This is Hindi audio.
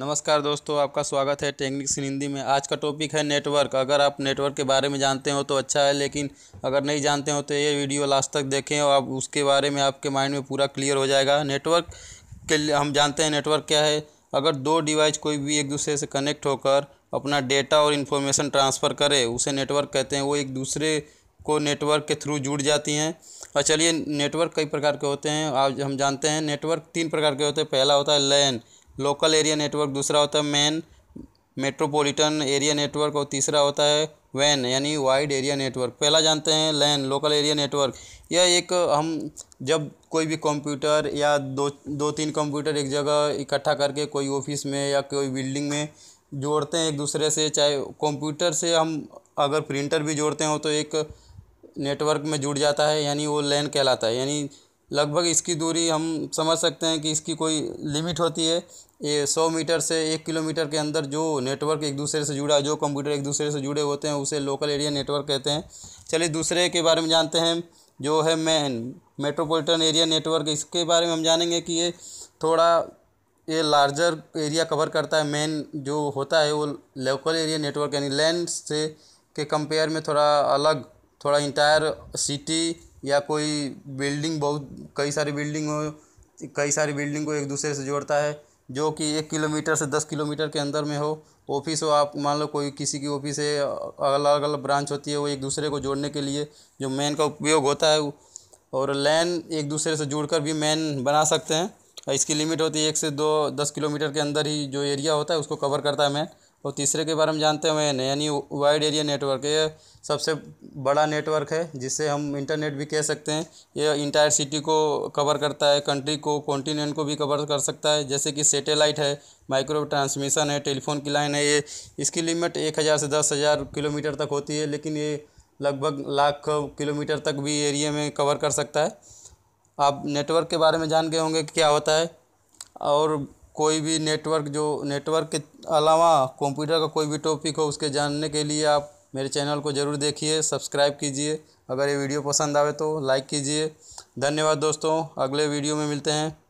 नमस्कार दोस्तों आपका स्वागत है टेक्निक्स इन हिंदी में आज का टॉपिक है नेटवर्क अगर आप नेटवर्क के बारे में जानते हो तो अच्छा है लेकिन अगर नहीं जानते हो तो ये वीडियो लास्ट तक देखें और आप उसके बारे में आपके माइंड में पूरा क्लियर हो जाएगा नेटवर्क के लिए हम जानते हैं नेटवर्क क्या है अगर दो डिवाइस कोई भी एक दूसरे से कनेक्ट होकर अपना डेटा और इन्फॉर्मेशन ट्रांसफ़र करे उसे नेटवर्क कहते हैं वो एक दूसरे को नेटवर्क के थ्रू जुड़ जाती हैं और चलिए नेटवर्क कई प्रकार के होते हैं आज हम जानते हैं नेटवर्क तीन प्रकार के होते हैं पहला होता है लैन लोकल एरिया नेटवर्क दूसरा होता है मेन मेट्रोपॉलिटन एरिया नेटवर्क और तीसरा होता है वैन यानी वाइड एरिया नेटवर्क पहला जानते हैं लैन लोकल एरिया नेटवर्क यह एक हम जब कोई भी कंप्यूटर या दो दो तीन कंप्यूटर एक जगह इकट्ठा करके कोई ऑफिस में या कोई बिल्डिंग में जोड़ते हैं एक दूसरे से चाहे कंप्यूटर से हम अगर प्रिंटर भी जोड़ते हो तो एक नेटवर्क में जुड़ जाता है यानी वो लैन कहलाता है यानी लगभग इसकी दूरी हम समझ सकते हैं कि इसकी कोई लिमिट होती है ये सौ मीटर से एक किलोमीटर के अंदर जो नेटवर्क एक दूसरे से जुड़ा जो कंप्यूटर एक दूसरे से जुड़े होते हैं उसे लोकल एरिया नेटवर्क कहते हैं चलिए दूसरे के बारे में जानते हैं जो है मैन मेट्रोपोलिटन एरिया नेटवर्क इसके बारे में हम जानेंगे कि ये थोड़ा ये लार्जर एरिया कवर करता है मेन जो होता है वो लोकल एरिया नेटवर्क यानी लैंड से के कंपेयर में थोड़ा अलग थोड़ा इंटायर सिटी या कोई बिल्डिंग बहुत कई सारी बिल्डिंग हो कई सारी बिल्डिंग को एक दूसरे से जोड़ता है जो कि एक किलोमीटर से दस किलोमीटर के अंदर में हो ऑफिस हो आप मान लो कोई किसी की ऑफिस है अलग अलग ब्रांच होती है वो एक दूसरे को जोड़ने के लिए जो मैन का उपयोग होता है और लैन एक दूसरे से जोड़कर भी मैन बना सकते हैं इसकी लिमिट होती है एक से दो दस किलोमीटर के अंदर ही जो एरिया होता है उसको कवर करता है मैन और तीसरे के बारे में जानते हुए हैं यानी वाइड एरिया नेटवर्क ये सबसे बड़ा नेटवर्क है जिसे हम इंटरनेट भी कह सकते हैं ये इंटायर सिटी को कवर करता है कंट्री को कॉन्टीनेंट को भी कवर कर सकता है जैसे कि सैटेलाइट है माइक्रो ट्रांसमिशन है टेलीफोन की लाइन है ये इसकी लिमिट एक हज़ार से दस हज़ार किलोमीटर तक होती है लेकिन ये लगभग लाख किलोमीटर तक भी एरिया में कवर कर सकता है आप नेटवर्क के बारे में जान गए होंगे कि क्या होता है और कोई भी नेटवर्क जो नेटवर्क के अलावा कंप्यूटर का कोई भी टॉपिक हो उसके जानने के लिए आप मेरे चैनल को ज़रूर देखिए सब्सक्राइब कीजिए अगर ये वीडियो पसंद आवे तो लाइक कीजिए धन्यवाद दोस्तों अगले वीडियो में मिलते हैं